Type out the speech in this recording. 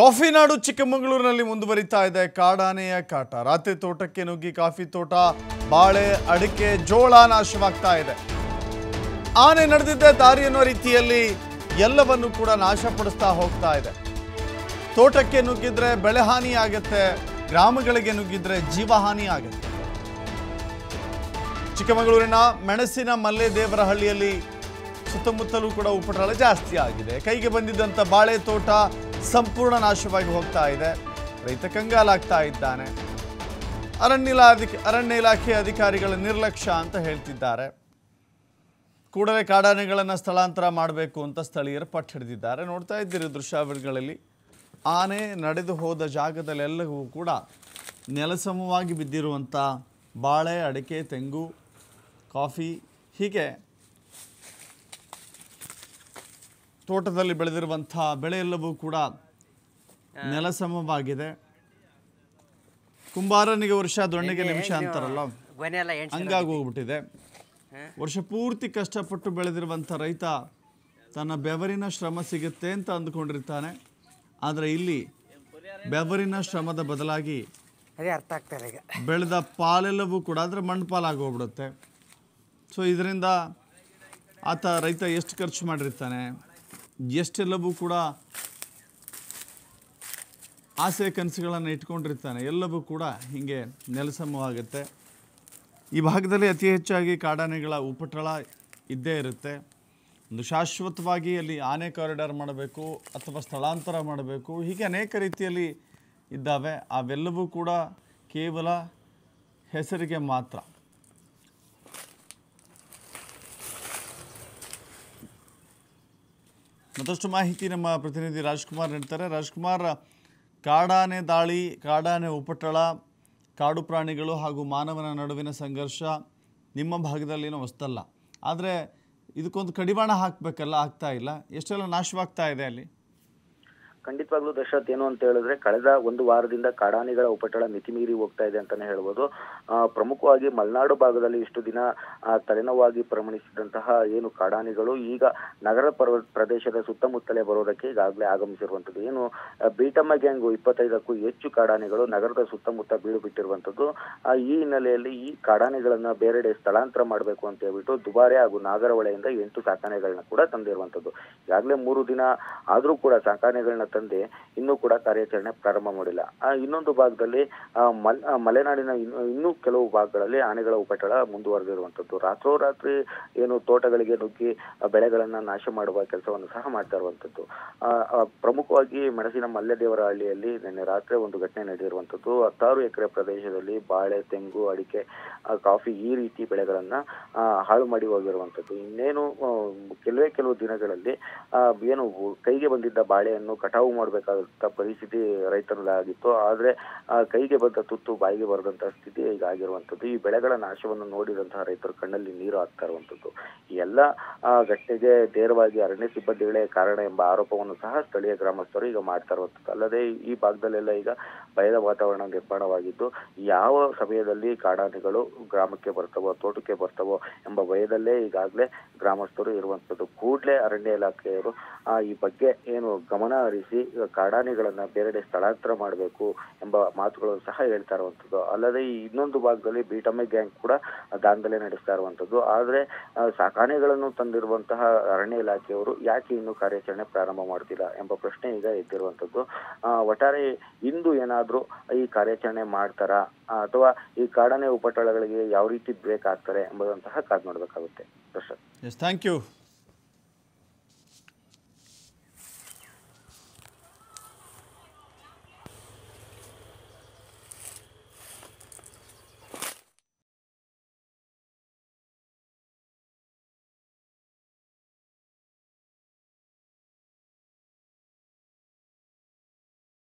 coffee ನಾಡು ಚಿಕ್ಕಮಗಳೂರಿನಲ್ಲಿ ಮುಂದುವರಿತಾ ಇದೆ ಕಾಡಾನೆಯ ಕಾಟ ರಾತ್ರಿ ತೋಟಕ್ಕೆ ನುಗ್ಗಿ ಕಾಫಿ ತೋಟ ಬಾಳೆ ಅಡಿಕೆ ಜೋಳ ನಾಶವಾಗ್ತಾ ಇದೆ ಆನೆ ನಡೆದಿದ್ದ ದಾರಿ ಅನ್ನುವ ರೀತಿಯಲ್ಲಿ ಎಲ್ಲವನ್ನು ಕೂಡ ನಾಶಪಡಿಸ್ತಾ ಹೋಗ್ತಾ ಇದೆ ತೋಟಕ್ಕೆ ನುಗ್ಗಿದ್ರೆ ಬೆಳೆ ಹಾನಿ ಆಗುತ್ತೆ ಗ್ರಾಮಗಳಿಗೆ ನುಗ್ಗಿದ್ರೆ ಜೀವಹಾನಿ ಆಗುತ್ತೆ ಚಿಕ್ಕಮಗಳೂರಿನ ಮೆಣಸಿನ ಮಲ್ಲೆ ದೇವರಹಳ್ಳಿಯಲ್ಲಿ ಸುತ್ತಮುತ್ತಲೂ ಕೂಡ ಉಪಟಳ ಜಾಸ್ತಿ ಆಗಿದೆ ಕೈಗೆ ಬಂದಿದ್ದಂಥ ಬಾಳೆ ತೋಟ ಸಂಪೂರ್ಣ ನಾಶವಾಗಿ ಹೋಗ್ತಾ ಇದೆ ರೈತ ಕಂಗಾಲಾಗ್ತಾ ಇದ್ದಾನೆ ಅರಣ್ಯ ಅರಣ್ಯ ಇಲಾಖೆ ಅಧಿಕಾರಿಗಳ ನಿರ್ಲಕ್ಷ್ಯ ಅಂತ ಹೇಳ್ತಿದ್ದಾರೆ ಕೂಡಲೇ ಕಾಡಾನೆಗಳನ್ನು ಸ್ಥಳಾಂತರ ಮಾಡಬೇಕು ಅಂತ ಸ್ಥಳೀಯರು ಪಟ್ಟು ಹಿಡಿದಿದ್ದಾರೆ ನೋಡ್ತಾ ಇದ್ದೀರಿ ದೃಶ್ಯಾವಳಿಗಳಲ್ಲಿ ಆನೆ ನಡೆದು ಹೋದ ಜಾಗದಲ್ಲೆಲ್ಲವೂ ಕೂಡ ನೆಲಸಮವಾಗಿ ಬಿದ್ದಿರುವಂಥ ಬಾಳೆ ಅಡಿಕೆ ತೆಂಗು ಕಾಫಿ ಹೀಗೆ ತೋಟದಲ್ಲಿ ಬೆಳೆದಿರುವಂಥ ಬೆಳೆಯೆಲ್ಲವೂ ಕೂಡ ನೆಲಸಮವಾಗಿದೆ ಕುಂಬಾರನಿಗೆ ವರ್ಷ ದೊಣ್ಣೆಗೆ ನಿಮಿಷ ಅಂತಾರಲ್ಲ ಹಂಗಾಗಿ ಹೋಗ್ಬಿಟ್ಟಿದೆ ವರ್ಷ ಪೂರ್ತಿ ಕಷ್ಟಪಟ್ಟು ಬೆಳೆದಿರುವಂಥ ರೈತ ತನ್ನ ಬೆವರಿನ ಶ್ರಮ ಸಿಗುತ್ತೆ ಅಂತ ಅಂದುಕೊಂಡಿರ್ತಾನೆ ಆದರೆ ಇಲ್ಲಿ ಬೆವರಿನ ಶ್ರಮದ ಬದಲಾಗಿ ಅದೇ ಅರ್ಥ ಬೆಳೆದ ಪಾಲೆಲ್ಲವೂ ಕೂಡ ಅಂದರೆ ಮಣ್ಣು ಪಾಲಾಗೋಗ್ಬಿಡುತ್ತೆ ಸೊ ಇದರಿಂದ ಆತ ರೈತ ಎಷ್ಟು ಖರ್ಚು ಮಾಡಿರ್ತಾನೆ ಎಷ್ಟೆಲ್ಲವೂ ಕೂಡ ಆಸೆ ಕನಸುಗಳನ್ನು ಇಟ್ಕೊಂಡಿರ್ತಾನೆ ಎಲ್ಲವೂ ಕೂಡ ಹೀಗೆ ನೆಲಸಮವಾಗುತ್ತೆ ಈ ಭಾಗದಲ್ಲಿ ಅತಿ ಹೆಚ್ಚಾಗಿ ಕಾಡಾನೆಗಳ ಉಪಟಳ ಇದ್ದೇ ಇರುತ್ತೆ ಒಂದು ಶಾಶ್ವತವಾಗಿ ಅಲ್ಲಿ ಆನೆ ಕಾರಿಡಾರ್ ಮಾಡಬೇಕು ಅಥವಾ ಸ್ಥಳಾಂತರ ಮಾಡಬೇಕು ಹೀಗೆ ಅನೇಕ ರೀತಿಯಲ್ಲಿ ಇದ್ದಾವೆ ಅವೆಲ್ಲವೂ ಕೂಡ ಕೇವಲ ಹೆಸರಿಗೆ ಮಾತ್ರ ಮತ್ತಷ್ಟು ಮಾಹಿತಿ ನಮ್ಮ ಪ್ರತಿನಿಧಿ ರಾಜ್ಕುಮಾರ್ ನೀಡ್ತಾರೆ ರಾಜ್ಕುಮಾರ್ ಕಾಡಾನೆ ದಾಳಿ ಕಾಡಾನೆ ಉಪಟಳ ಕಾಡು ಪ್ರಾಣಿಗಳು ಹಾಗೂ ಮಾನವನ ನಡುವಿನ ಸಂಘರ್ಷ ನಿಮ್ಮ ಭಾಗದಲ್ಲಿನೂ ಹೊಸ್ತಲ್ಲ ಆದರೆ ಇದಕ್ಕೊಂದು ಕಡಿವಾಣ ಹಾಕಬೇಕಲ್ಲ ಆಗ್ತಾ ಇಲ್ಲ ಎಷ್ಟೆಲ್ಲ ನಾಶವಾಗ್ತಾ ಇದೆ ಅಲ್ಲಿ ಖಂಡಿತವಾಗ್ಲೂ ದಶರಥ್ ಏನು ಅಂತ ಹೇಳಿದ್ರೆ ಕಳೆದ ಒಂದು ವಾರದಿಂದ ಕಾಡಾನೆಗಳ ಉಪಟಳ ಮೀರಿ ಹೋಗ್ತಾ ಇದೆ ಅಂತಾನೆ ಹೇಳ್ಬೋದು ಪ್ರಮುಖವಾಗಿ ಮಲೆನಾಡು ಭಾಗದಲ್ಲಿ ಇಷ್ಟು ದಿನ ತಲೆನೋವಾಗಿ ಪ್ರಮಾಣಿಸಿದಂತಹ ಏನು ಕಾಡಾನೆಗಳು ಈಗ ನಗರ ಪರ್ವ ಪ್ರದೇಶದ ಸುತ್ತಮುತ್ತಲೇ ಬರೋದಕ್ಕೆ ಈಗಾಗಲೇ ಆಗಮಿಸಿರುವಂತದ್ದು ಏನು ಬೀಟಮ್ಮ ಗ್ಯಾಂಗು ಇಪ್ಪತ್ತೈದಕ್ಕೂ ಹೆಚ್ಚು ಕಾಡಾನೆಗಳು ನಗರದ ಸುತ್ತಮುತ್ತ ಬೀಳು ಆ ಈ ಹಿನ್ನೆಲೆಯಲ್ಲಿ ಈ ಕಾಡಾನೆಗಳನ್ನ ಬೇರೆಡೆ ಸ್ಥಳಾಂತರ ಮಾಡಬೇಕು ಅಂತ ಹೇಳ್ಬಿಟ್ಟು ದುಬಾರಿ ಹಾಗೂ ನಾಗರಹೊಳೆಯಿಂದ ಎಂಟು ಸಾಕಾನೆಗಳನ್ನ ಕೂಡ ತಂದಿರುವಂತದ್ದು ಈಗಾಗಲೇ ಮೂರು ದಿನ ಆದರೂ ಕೂಡ ಸಾಕಾಣೆಗಳನ್ನ ತಂದೆ ಇನ್ನೂ ಕೂಡ ಕಾರ್ಯಾಚರಣೆ ಪ್ರಾರಂಭ ಮಾಡಿಲ್ಲ ಇನ್ನೊಂದು ಭಾಗದಲ್ಲಿ ಮಲ್ ಮಲೆನಾಡಿನ ಇನ್ನೂ ಕೆಲವು ಭಾಗಗಳಲ್ಲಿ ಆನೆಗಳ ಉಪಟಳ ಮುಂದುವರೆದಿರುವಂತದ್ದು ರಾತ್ರೋರಾತ್ರಿ ಏನು ತೋಟಗಳಿಗೆ ನುಗ್ಗಿ ಬೆಳೆಗಳನ್ನು ನಾಶ ಮಾಡುವ ಕೆಲಸವನ್ನು ಸಹ ಮಾಡ್ತಾ ಇರುವಂತದ್ದು ಪ್ರಮುಖವಾಗಿ ಮೆಣಸಿನ ಹಳ್ಳಿಯಲ್ಲಿ ನಿನ್ನೆ ರಾತ್ರಿ ಒಂದು ಘಟನೆ ನಡೆದಿರುವಂತದ್ದು ಹತ್ತಾರು ಎಕರೆ ಪ್ರದೇಶದಲ್ಲಿ ಬಾಳೆ ತೆಂಗು ಅಡಿಕೆ ಕಾಫಿ ಈ ರೀತಿ ಬೆಳೆಗಳನ್ನು ಹಾಳು ಮಾಡಿ ಹೋಗಿರುವಂತದ್ದು ಇನ್ನೇನು ಕೆಲವೇ ಕೆಲವು ದಿನಗಳಲ್ಲಿ ಏನು ಕೈಗೆ ಬಂದಿದ್ದ ಬಾಳೆಯನ್ನು ಕಟಾವು ಸಾವು ಮಾಡಬೇಕಾದಂಥ ಪರಿಸ್ಥಿತಿ ಆಗಿತ್ತು ಆದರೆ ಕೈಗೆ ಬಂದ ತುತ್ತು ಬಾಯಿಗೆ ಬರೆದಂಥ ಸ್ಥಿತಿ ಈಗ ಆಗಿರುವಂತದ್ದು ಈ ಬೆಳೆಗಳ ನಾಶವನ್ನು ನೋಡಿದಂತಹ ರೈತರ ಕಣ್ಣಲ್ಲಿ ನೀರು ಹಾಕ್ತಾ ಇರುವಂತದ್ದು ಎಲ್ಲ ಘಟನೆಗೆ ನೇರವಾಗಿ ಅರಣ್ಯ ಸಿಬ್ಬಂದಿಗಳೇ ಕಾರಣ ಎಂಬ ಆರೋಪವನ್ನು ಸಹ ಸ್ಥಳೀಯ ಗ್ರಾಮಸ್ಥರು ಈಗ ಮಾಡ್ತಾ ಇರುವಂಥದ್ದು ಅಲ್ಲದೆ ಈ ಭಾಗದಲ್ಲೆಲ್ಲ ಈಗ ಭಯದ ವಾತಾವರಣ ನಿರ್ಮಾಣವಾಗಿದ್ದು ಯಾವ ಸಮಯದಲ್ಲಿ ಕಾಡಾನೆಗಳು ಗ್ರಾಮಕ್ಕೆ ಬರ್ತವೋ ತೋಟಕ್ಕೆ ಬರ್ತವೋ ಎಂಬ ಭಯದಲ್ಲೇ ಈಗಾಗಲೇ ಗ್ರಾಮಸ್ಥರು ಇರುವಂತದ್ದು ಕೂಡಲೇ ಅರಣ್ಯ ಇಲಾಖೆಯವರು ಈ ಬಗ್ಗೆ ಏನು ಗಮನ ಹರಿಸಿ ಈ ಕಾಡಾನೆಗಳನ್ನು ಬೇರೆಡೆ ಸ್ಥಳಾಂತರ ಮಾಡಬೇಕು ಎಂಬ ಮಾತುಗಳನ್ನು ಸಹ ಹೇಳ್ತಾ ಇರುವಂಥದ್ದು ಅಲ್ಲದೆ ಇನ್ನೊಂದು ಭಾಗದಲ್ಲಿ ಬೀಟಮೆ ಗ್ಯಾಂಗ್ ಕೂಡ ದಾಂಧಲೆ ನಡೆಸ್ತಾ ಇರುವಂತದ್ದು ಆದರೆ ಸಾಕಾನೆಗಳನ್ನು ತಂದಿರುವಂತಹ ಅರಣ್ಯ ಇಲಾಖೆಯವರು ಯಾಕೆ ಇನ್ನು ಕಾರ್ಯಾಚರಣೆ ಪ್ರಾರಂಭ ಮಾಡ್ತಿಲ್ಲ ಎಂಬ ಪ್ರಶ್ನೆ ಈಗ ಎದ್ದಿರುವಂತದ್ದು ಒಟ್ಟಾರೆ ಇಂದು ಏನಾದರೂ ಈ ಕಾರ್ಯಾಚರಣೆ ಮಾಡ್ತಾರಾ ಅಥವಾ ಈ ಕಾಡಾನೆ ಉಪಟಳಗಳಿಗೆ ಯಾವ ರೀತಿ ಬ್ರೇಕ್ ಆಗ್ತಾರೆ ಎಂಬುದಂತಹ ಕಾದ್ ನೋಡಬೇಕಾಗುತ್ತೆ ಥ್ಯಾಂಕ್ ಯು